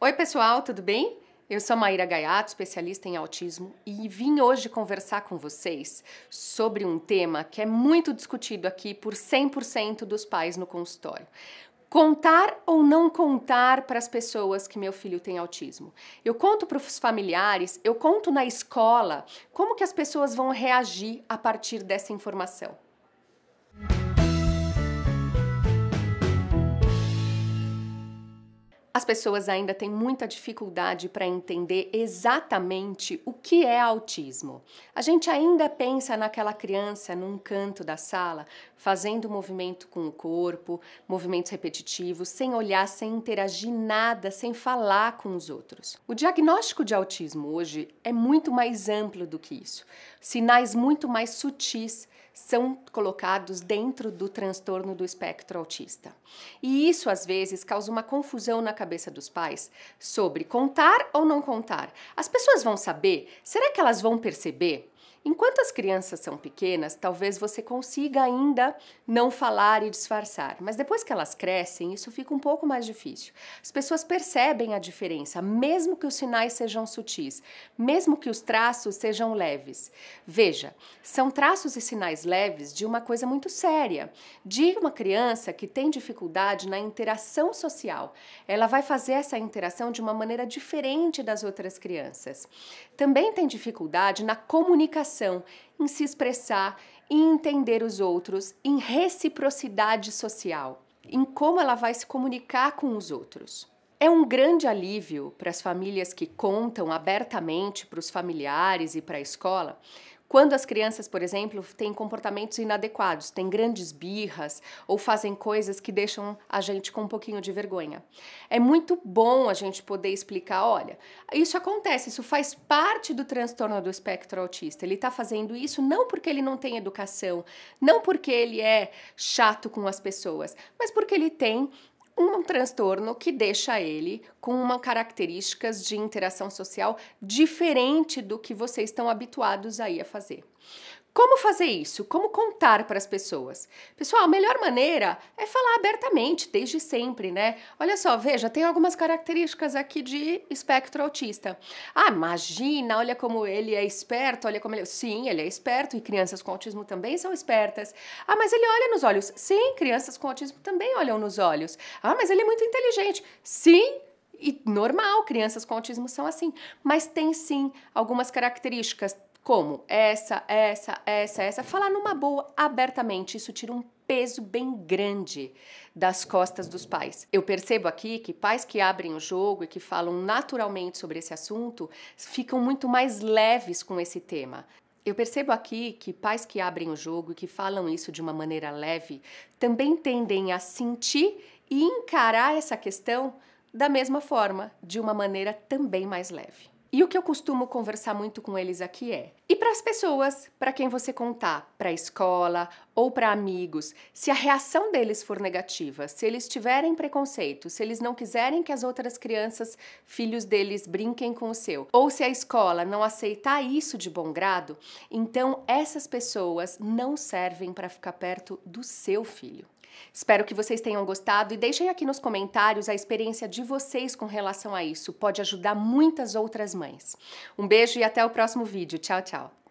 Oi, pessoal, tudo bem? Eu sou Maíra Gaiato, especialista em autismo, e vim hoje conversar com vocês sobre um tema que é muito discutido aqui por 100% dos pais no consultório. Contar ou não contar para as pessoas que meu filho tem autismo? Eu conto para os familiares, eu conto na escola, como que as pessoas vão reagir a partir dessa informação? As pessoas ainda têm muita dificuldade para entender exatamente o que é autismo. A gente ainda pensa naquela criança num canto da sala, fazendo movimento com o corpo, movimentos repetitivos, sem olhar, sem interagir nada, sem falar com os outros. O diagnóstico de autismo hoje é muito mais amplo do que isso. Sinais muito mais sutis são colocados dentro do transtorno do espectro autista. E isso às vezes causa uma confusão na cabeça dos pais sobre contar ou não contar. As pessoas vão saber? Será que elas vão perceber? Enquanto as crianças são pequenas, talvez você consiga ainda não falar e disfarçar, mas depois que elas crescem, isso fica um pouco mais difícil. As pessoas percebem a diferença, mesmo que os sinais sejam sutis, mesmo que os traços sejam leves. Veja, são traços e sinais leves de uma coisa muito séria, de uma criança que tem dificuldade na interação social. Ela vai fazer essa interação de uma maneira diferente das outras crianças. Também tem dificuldade na comunicação comunicação, em se expressar, em entender os outros, em reciprocidade social, em como ela vai se comunicar com os outros. É um grande alívio para as famílias que contam abertamente para os familiares e para a escola quando as crianças, por exemplo, têm comportamentos inadequados, têm grandes birras ou fazem coisas que deixam a gente com um pouquinho de vergonha. É muito bom a gente poder explicar, olha, isso acontece, isso faz parte do transtorno do espectro autista. Ele está fazendo isso não porque ele não tem educação, não porque ele é chato com as pessoas, mas porque ele tem um transtorno que deixa ele com uma características de interação social diferente do que vocês estão habituados aí a fazer. Como fazer isso? Como contar para as pessoas? Pessoal, a melhor maneira é falar abertamente, desde sempre, né? Olha só, veja, tem algumas características aqui de espectro autista. Ah, imagina, olha como ele é esperto, olha como ele. É, sim, ele é esperto e crianças com autismo também são espertas. Ah, mas ele olha nos olhos. Sim, crianças com autismo também olham nos olhos. Ah, mas ele é muito inteligente. Sim, e normal, crianças com autismo são assim, mas tem sim algumas características como essa, essa, essa, essa, falar numa boa, abertamente, isso tira um peso bem grande das costas dos pais. Eu percebo aqui que pais que abrem o jogo e que falam naturalmente sobre esse assunto ficam muito mais leves com esse tema. Eu percebo aqui que pais que abrem o jogo e que falam isso de uma maneira leve também tendem a sentir e encarar essa questão da mesma forma, de uma maneira também mais leve. E o que eu costumo conversar muito com eles aqui é: e para as pessoas, para quem você contar, para a escola ou para amigos, se a reação deles for negativa, se eles tiverem preconceito, se eles não quiserem que as outras crianças, filhos deles, brinquem com o seu, ou se a escola não aceitar isso de bom grado, então essas pessoas não servem para ficar perto do seu filho. Espero que vocês tenham gostado e deixem aqui nos comentários a experiência de vocês com relação a isso. Pode ajudar muitas outras mães. Um beijo e até o próximo vídeo. Tchau, tchau.